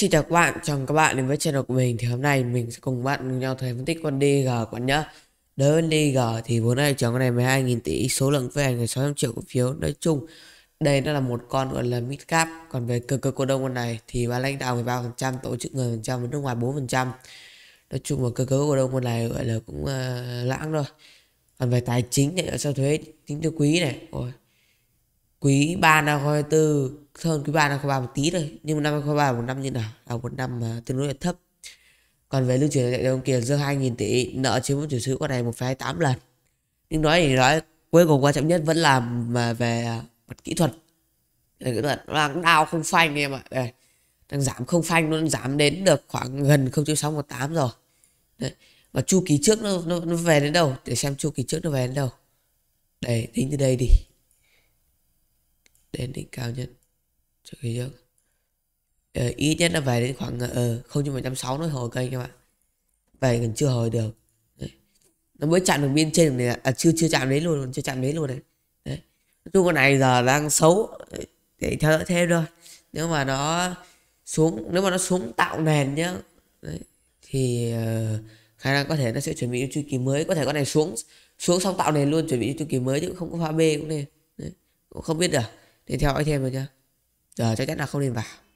Xin chào các bạn, chào các bạn đến với channel của mình Thì hôm nay mình sẽ cùng bạn cùng nhau thấy phân tích con DG các bạn nhé Đối với DG thì vốn này chọn con này 12.000 tỷ Số lượng phát hành là 600 triệu cổ phiếu Nói chung đây nó là một con gọi là mid cap Còn về cơ cơ cổ đông con này thì ban lãnh đạo 13% Tổ chức người phần trăm nước ngoài 4% Nói chung là cơ cấu cổ đông con này gọi là cũng uh, lãng rồi Còn về tài chính này sau thuế tính theo quý này Ôi. Quý 3 năm 24 hơn quý 3 năm 2023 một tí thôi nhưng mà năm 2023 là một năm như nào là một năm mà tương đối là thấp còn về lưu chuyển chạy đồng tiền dơ 2.000 tỷ nợ chiếm một chủ sở hữu con này tám lần nhưng nói thì nói cuối cùng quan trọng nhất vẫn là mà về à, mặt kỹ thuật về kỹ thuật là đau không phanh em ạ đây đang giảm không phanh nó giảm đến được khoảng gần 0.618 rồi Đấy. và chu kỳ trước nó, nó nó về đến đâu để xem chu kỳ trước nó về đến đâu đây đến từ đây đi đến đỉnh cao nhất Trời ơi giấc ờ, nhất là về đến khoảng ờ, 0.160 ờ, nó hồi kênh các bạn Về còn chưa hồi được đấy. Nó mới chạm được bên trên này à, à, chưa chưa chạm đến luôn chưa chạm đến luôn này đấy. Nói chung con này giờ đang xấu để theo dõi thêm thôi nếu mà nó xuống nếu mà nó xuống tạo nền nhá đấy, thì uh, khả năng có thể nó sẽ chuẩn bị chu kỳ mới có thể con này xuống xuống xong tạo nền luôn chuẩn bị chu kỳ mới chứ không có pha b cũng nên không biết được để theo dõi thêm rồi nha giờ chắc chắn là không nên vào